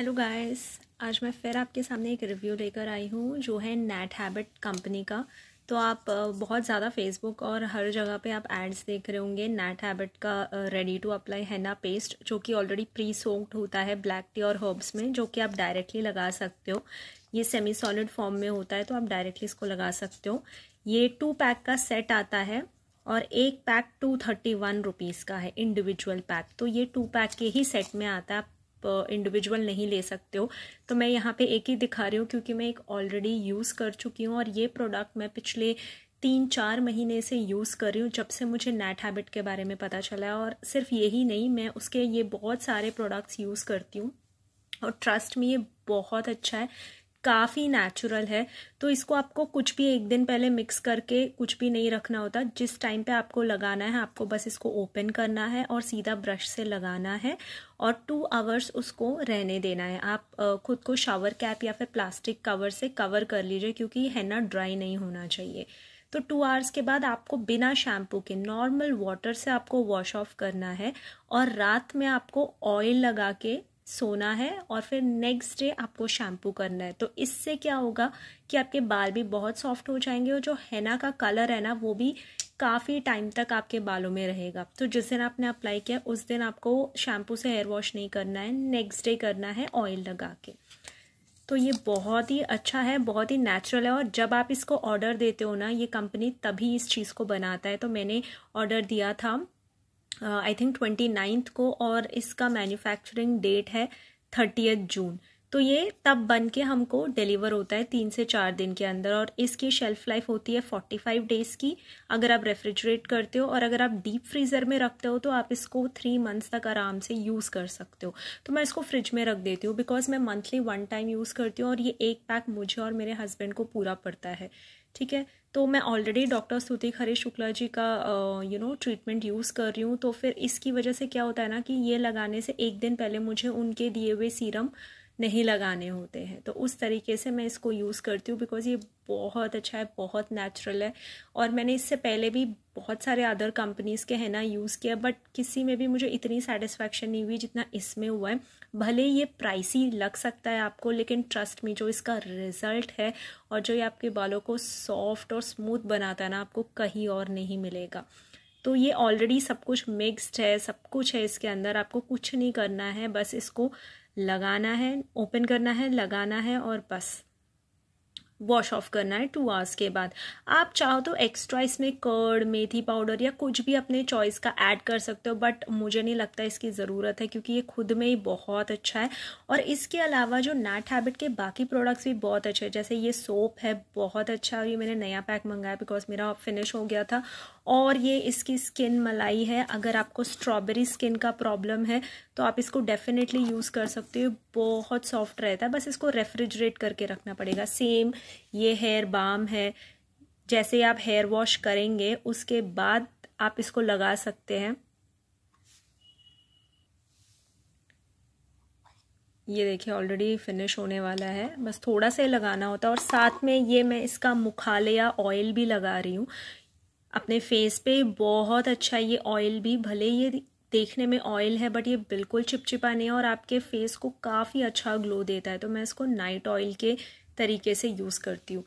hello guys आज मैं फिर आपके सामने एक रिव्यू लेकर आई हूँ जो है नेट हैबिट कंपनी का तो आप बहुत ज़्यादा फेसबुक और हर जगह पे आप एड्स देख रहे होंगे नेट हैबिट का रेडी टू अप्लाई हैना पेस्ट जो कि ऑलरेडी प्री सोक्ड होता है ब्लैक टी और हर्ब्स में जो कि आप डायरेक्टली लगा सकते हो ये सेमी सॉलिड फॉर्म में होता है तो आप डायरेक्टली इसको लगा सकते हो ये टू पैक का सेट आता है और एक pack two thirty one rupees का है इंडिविजुअल पैक तो ये टू पैक के ही सेट में आता है आप इंडिविजुअल नहीं ले सकते हो तो मैं यहाँ पे एक ही दिखा रही हूँ क्योंकि मैं एक ऑलरेडी यूज़ कर चुकी हूँ और ये प्रोडक्ट मैं पिछले तीन चार महीने से यूज़ कर रही हूँ जब से मुझे नेट हैबिट के बारे में पता चला है और सिर्फ यही नहीं मैं उसके ये बहुत सारे प्रोडक्ट्स यूज़ करती हूँ और ट्रस्ट में ये बहुत अच्छा है काफ़ी नेचुरल है तो इसको आपको कुछ भी एक दिन पहले मिक्स करके कुछ भी नहीं रखना होता जिस टाइम पे आपको लगाना है आपको बस इसको ओपन करना है और सीधा ब्रश से लगाना है और टू आवर्स उसको रहने देना है आप खुद को शावर कैप या फिर प्लास्टिक कवर से कवर कर लीजिए क्योंकि ना ड्राई नहीं होना चाहिए तो टू आवर्स के बाद आपको बिना शैम्पू के नॉर्मल वाटर से आपको वॉश ऑफ करना है और रात में आपको ऑयल लगा के सोना है और फिर नेक्स्ट डे आपको शैम्पू करना है तो इससे क्या होगा कि आपके बाल भी बहुत सॉफ्ट हो जाएंगे और जो हैना का कलर है ना वो भी काफ़ी टाइम तक आपके बालों में रहेगा तो जिस दिन आपने अप्लाई किया उस दिन आपको शैम्पू से हेयर वॉश नहीं करना है नेक्स्ट डे करना है ऑयल लगा के तो ये बहुत ही अच्छा है बहुत ही नेचुरल है और जब आप इसको ऑर्डर देते हो ना ये कंपनी तभी इस चीज़ को बनाता है तो मैंने ऑर्डर दिया था आई थिंक ट्वेंटी नाइन्थ को और इसका मैन्युफैक्चरिंग डेट है थर्टीथ जून तो ये तब बन के हमको डिलीवर होता है तीन से चार दिन के अंदर और इसकी शेल्फ लाइफ होती है फोर्टी फाइव डेज़ की अगर आप रेफ्रिजरेट करते हो और अगर आप डीप फ्रीज़र में रखते हो तो आप इसको थ्री मंथ्स तक आराम से यूज़ कर सकते हो तो मैं इसको फ्रिज में रख देती हूँ बिकॉज मैं मंथली वन टाइम यूज़ करती हूँ और ये एक पैक मुझे और मेरे हस्बैंड को पूरा पड़ता है ठीक है तो मैं ऑलरेडी डॉक्टर स्तुति खरे शुक्ला जी का यू नो ट्रीटमेंट यूज़ कर रही हूँ तो फिर इसकी वजह से क्या होता है ना कि ये लगाने से एक दिन पहले मुझे उनके दिए हुए सीरम नहीं लगाने होते हैं तो उस तरीके से मैं इसको यूज़ करती हूँ बिकॉज़ ये बहुत अच्छा है बहुत नेचुरल है और मैंने इससे पहले भी बहुत सारे अदर कंपनीज़ के है ना यूज़ किया बट किसी में भी मुझे इतनी सेटिस्फैक्शन नहीं हुई जितना इसमें हुआ है भले ये प्राइसी लग सकता है आपको लेकिन ट्रस्ट में जो इसका रिजल्ट है और जो ये आपके बालों को सॉफ्ट और स्मूथ बनाता है ना आपको कहीं और नहीं मिलेगा तो ये ऑलरेडी सब कुछ मिक्स्ड है सब कुछ है इसके अंदर आपको कुछ नहीं करना है बस इसको लगाना है ओपन करना है लगाना है और बस वॉश ऑफ करना है टू आवर्स के बाद आप चाहो तो एक्स्ट्रा इसमें कर्ड मेथी पाउडर या कुछ भी अपने चॉइस का ऐड कर सकते हो बट मुझे नहीं लगता इसकी ज़रूरत है क्योंकि ये खुद में ही बहुत अच्छा है और इसके अलावा जो नैट हैबिट के बाकी प्रोडक्ट्स भी बहुत अच्छे हैं जैसे ये सोप है बहुत अच्छा और ये मैंने नया पैक मंगाया बिकॉज मेरा फिनिश हो गया था और ये इसकी स्किन मलाई है अगर आपको स्ट्रॉबेरी स्किन का प्रॉब्लम है तो आप इसको डेफिनेटली यूज़ कर सकते हो बहुत सॉफ्ट रहता है बस इसको रेफ्रिजरेट करके रखना पड़ेगा सेम ये हेयर बाम है जैसे आप हेयर वॉश करेंगे उसके बाद आप इसको लगा सकते हैं ये देखिए ऑलरेडी फिनिश होने वाला है बस थोड़ा सा लगाना होता है और साथ में ये मैं इसका मुखालिया ऑयल भी लगा रही हूँ अपने फेस पे बहुत अच्छा ये ऑयल भी भले ये देखने में ऑयल है बट ये बिल्कुल चिपचिपा नहीं है और आपके फेस को काफ़ी अच्छा ग्लो देता है तो मैं इसको नाइट ऑयल के तरीके से यूज़ करती हूँ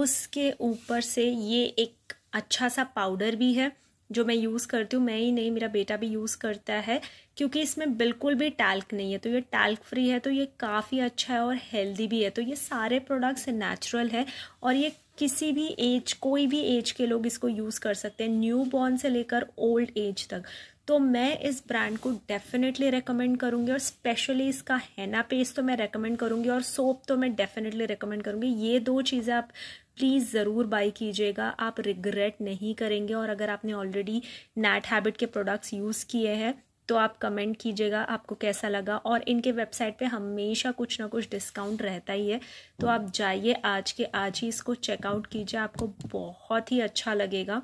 उसके ऊपर से ये एक अच्छा सा पाउडर भी है जो मैं यूज़ करती हूँ मैं ही नहीं मेरा बेटा भी यूज़ करता है क्योंकि इसमें बिल्कुल भी टैल्क नहीं है तो ये टैल्क फ्री है तो ये काफ़ी अच्छा है और हेल्दी भी है तो ये सारे प्रोडक्ट्स नेचुरल है और ये किसी भी एज कोई भी एज के लोग इसको यूज़ कर सकते हैं न्यू बॉर्न से लेकर ओल्ड एज तक तो मैं इस ब्रांड को डेफिनेटली रेकमेंड करूँगी और स्पेशली इसका हैना पेस्ट तो मैं रेकमेंड करूँगी और सोप तो मैं डेफिनेटली रेकमेंड करूँगी ये दो चीज़ें आप प्लीज़ ज़रूर बाई कीजिएगा आप रिग्रेट नहीं करेंगे और अगर आपने ऑलरेडी नैट हैबिट के प्रोडक्ट्स यूज़ किए हैं तो आप कमेंट कीजिएगा आपको कैसा लगा और इनके वेबसाइट पे हमेशा कुछ ना कुछ डिस्काउंट रहता ही है तो आप जाइए आज के आज ही इसको चेकआउट कीजिए आपको बहुत ही अच्छा लगेगा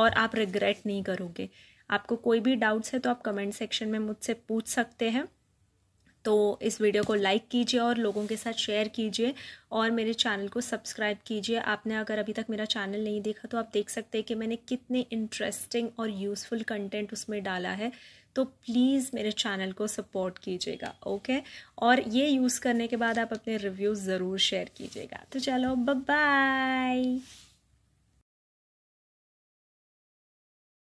और आप रिग्रेट नहीं करोगे आपको कोई भी डाउट्स है तो आप कमेंट सेक्शन में मुझसे पूछ सकते हैं तो इस वीडियो को लाइक कीजिए और लोगों के साथ शेयर कीजिए और मेरे चैनल को सब्सक्राइब कीजिए आपने अगर अभी तक मेरा चैनल नहीं देखा तो आप देख सकते हैं कि मैंने कितने इंटरेस्टिंग और यूज़फुल कंटेंट उसमें डाला है तो प्लीज़ मेरे चैनल को सपोर्ट कीजिएगा ओके और ये यूज़ करने के बाद आप अपने रिव्यूज़ ज़रूर शेयर कीजिएगा तो चलो बाय